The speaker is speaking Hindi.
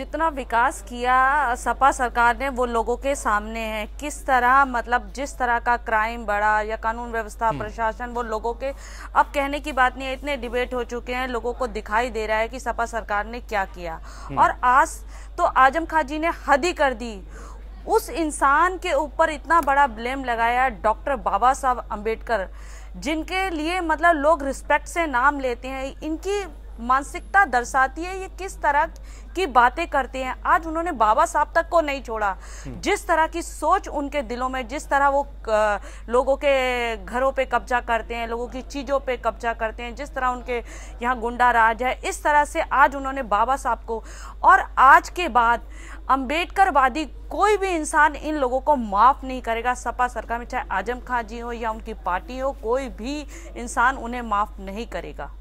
जितना विकास किया सपा सरकार ने वो लोगों के सामने है किस तरह मतलब जिस तरह का क्राइम बढ़ा या कानून व्यवस्था हम्म। प्रशासन वो लोगों के अब कहने की बात नहीं है इतने डिबेट हो चुके हैं लोगों को दिखाई दे रहा है कि सपा सरकार ने क्या किया हम्म। और आज तो आजम खान जी ने हद ही कर दी उस इंसान के ऊपर इतना बड़ा ब्लेम लगाया डॉक्टर बाबा साहब अम्बेडकर जिनके लिए मतलब लोग रिस्पेक्ट से नाम लेते हैं इनकी मानसिकता दर्शाती है ये किस तरह की बातें करते हैं आज उन्होंने बाबा साहब तक को नहीं छोड़ा हम्म। जिस तरह की सोच उनके दिलों में जिस तरह वो लोगों के घरों पे कब्जा करते हैं लोगों की चीज़ों पे कब्जा करते हैं जिस तरह उनके यहाँ गुंडा राज है इस तरह से आज उन्होंने बाबा साहब को और आज के बाद अम्बेडकरवादी कोई भी इंसान इन लोगों को माफ़ नहीं करेगा सपा सरकार में चाहे आजम खां जी हो या उनकी पार्टी हो कोई भी इंसान उन्हें माफ़ नहीं करेगा